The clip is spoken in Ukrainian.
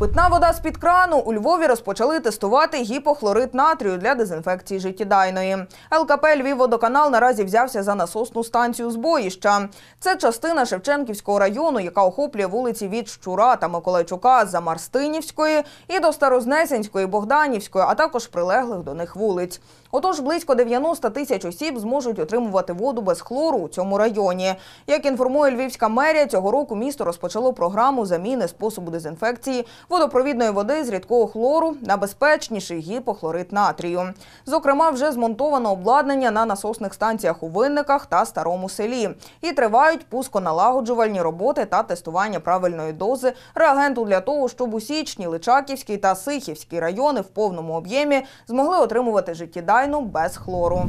Питна вода з під крану у Львові розпочали тестувати гіпохлорид натрію для дезінфекції життєдайної. ЛКП «Львівводоканал» наразі взявся за насосну станцію збоїща. Це частина Шевченківського району, яка охоплює вулиці від Щура та Миколайчука Замарстинівської і до Старознесенської, Богданівської, а також прилеглих до них вулиць. Отож, близько 90 тисяч осіб зможуть отримувати воду без хлору у цьому районі. Як інформує Львівська мерія, цього року місто розпочало програму заміни способу дезінфекції водопровідної води з рідкого хлору на безпечніший гіпохлорид натрію. Зокрема, вже змонтовано обладнання на насосних станціях у винниках та старому селі. І тривають пусконалагоджувальні роботи та тестування правильної дози реагенту для того, щоб у січні Личаківський та Сихівський райони в повному об'ємі змогли отримувати життєдайну без хлору.